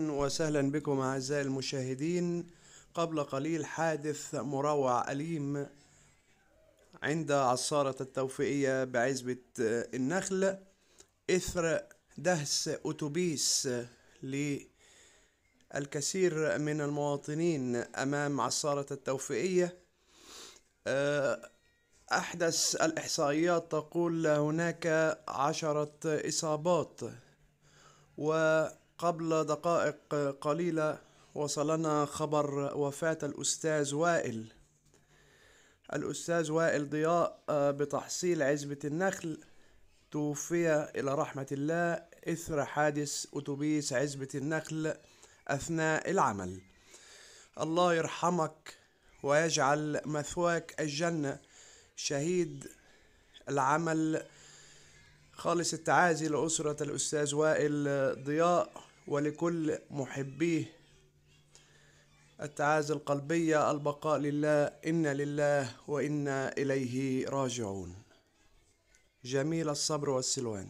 وسهلا بكم أعزائي المشاهدين قبل قليل حادث مروع أليم عند عصارة التوفيقية بعزبة النخل إثر دهس أتوبيس للكثير من المواطنين أمام عصارة التوفيقية أه، أحدث الإحصائيات تقول هناك عشرة إصابات و قبل دقائق قليلة وصلنا خبر وفاة الأستاذ وائل الأستاذ وائل ضياء آه، بتحصيل عزبة النخل توفي إلى رحمة الله إثر حادث أتوبيس عزبة النخل أثناء العمل الله يرحمك ويجعل مثواك الجنة شهيد العمل خالص التعازي لأسرة الأستاذ وائل آه، ضياء ولكل محبيه التعازي القلبية البقاء لله إنا لله وإنا إليه راجعون جميل الصبر والسلوان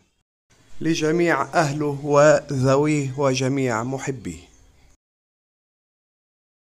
لجميع أهله وذويه وجميع محبيه